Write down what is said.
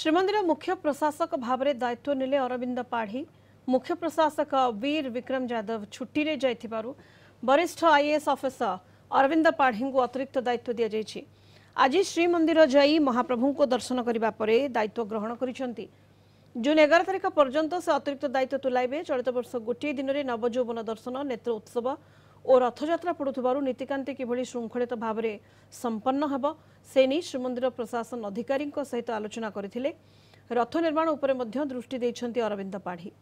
ଶ୍ରୀମନ୍ଦିର ମୁଖ୍ୟ ପ୍ରଶାସକ ଭାବରେ ଦାୟିତ୍ୱ ନେଲେ ଅରବିନ୍ଦ ପାଢ଼ୀ ମୁଖ୍ୟ ପ୍ରଶାସକ ବୀର ବିକ୍ରମ ଯାଦବ ଛୁଟିରେ ଯାଇଥିବାରୁ ବରିଷ୍ଠ ଆଇଏଏସ୍ ଅଫିସର ଅରବିନ୍ଦ ପାଢ଼ୀଙ୍କୁ ଅତିରିକ୍ତ ଦାୟିତ୍ୱ ଦିଆଯାଇଛି ଆଜି ଶ୍ରୀମନ୍ଦିର ଯାଇ ମହାପ୍ରଭୁଙ୍କୁ ଦର୍ଶନ କରିବା ପରେ ଦାୟିତ୍ୱ ଗ୍ରହଣ କରିଛନ୍ତି ଜୁନ୍ ଏଗାର ତାରିଖ ପର୍ଯ୍ୟନ୍ତ ସେ ଅତିରିକ୍ତ ଦାୟିତ୍ୱ ତୁଲାଇବେ ଚଳିତ ବର୍ଷ ଗୋଟିଏ ଦିନରେ ନବଯୌବନ ଦର୍ଶନ ନେତ୍ର ଉତ୍ସବ ଓ ରଥଯାତ୍ରା ପଡ଼ୁଥିବାରୁ ନୀତିକାନ୍ତି କିଭଳି ଶୃଙ୍ଖଳିତ ଭାବରେ ସମ୍ପନ୍ନ ହେବ ସେ ନେଇ ଶ୍ରୀମନ୍ଦିର ପ୍ରଶାସନ ଅଧିକାରୀଙ୍କ ସହିତ ଆଲୋଚନା କରିଥିଲେ ରଥ ନିର୍ମାଣ ଉପରେ ମଧ୍ୟ ଦୃଷ୍ଟି ଦେଇଛନ୍ତି ଅରବିନ୍ଦ ପାଢ଼ୀ